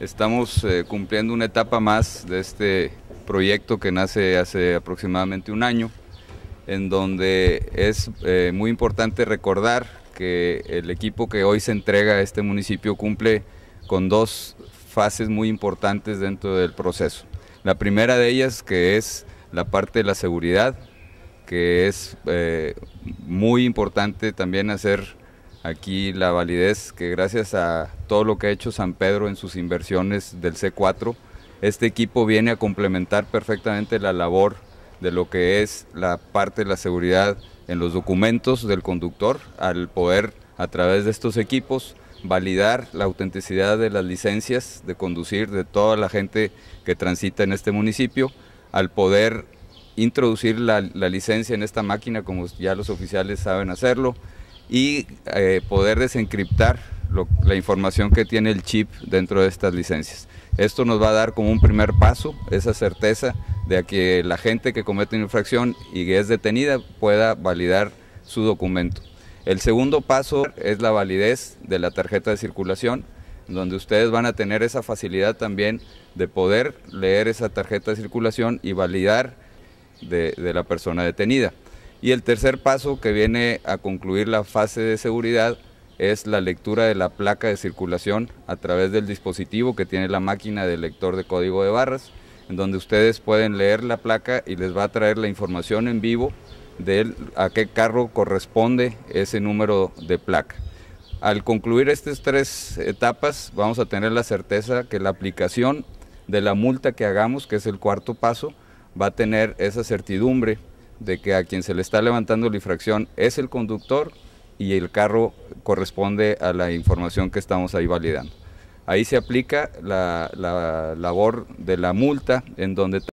Estamos eh, cumpliendo una etapa más de este proyecto que nace hace aproximadamente un año, en donde es eh, muy importante recordar que el equipo que hoy se entrega a este municipio cumple con dos fases muy importantes dentro del proceso. La primera de ellas que es la parte de la seguridad, que es eh, muy importante también hacer aquí la validez que gracias a todo lo que ha hecho San Pedro en sus inversiones del C4, este equipo viene a complementar perfectamente la labor de lo que es la parte de la seguridad en los documentos del conductor al poder a través de estos equipos validar la autenticidad de las licencias de conducir de toda la gente que transita en este municipio, al poder introducir la, licencia en esta máquina como ya los oficiales saben hacerlo, y eh, poder desencriptar la información que tiene el chip dentro de estas licencias. Esto nos va a dar como un primer paso esa certeza de que la gente que comete una infracción y que es detenida pueda validar su documento. El segundo paso es la validez de la tarjeta de circulación, donde ustedes van a tener esa facilidad también de poder leer esa tarjeta de circulación y validar de la persona detenida. Y el tercer paso que viene a concluir la fase de seguridad es la lectura de la placa de circulación a través del dispositivo que tiene la máquina del lector de código de barras, en donde ustedes pueden leer la placa y les va a traer la información en vivo de a qué carro corresponde ese número de placa. Al concluir estas tres etapas vamos a tener la certeza que la aplicación de la multa que hagamos, que es el cuarto paso, va a tener esa certidumbre de que a quien se le está levantando la infracción es el conductor y el carro corresponde a la información que estamos ahí validando. Ahí se aplica la, labor de la multa, en donde